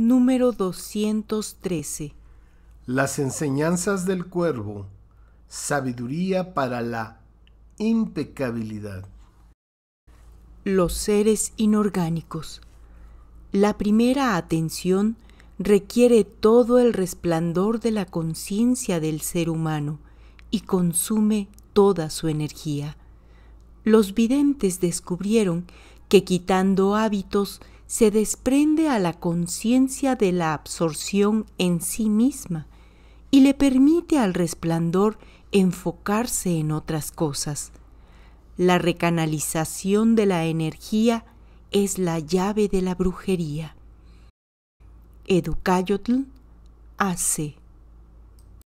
Número 213. Las enseñanzas del cuervo. Sabiduría para la impecabilidad. Los seres inorgánicos. La primera atención requiere todo el resplandor de la conciencia del ser humano y consume toda su energía. Los videntes descubrieron que quitando hábitos se desprende a la conciencia de la absorción en sí misma y le permite al resplandor enfocarse en otras cosas. La recanalización de la energía es la llave de la brujería. Educayotl hace.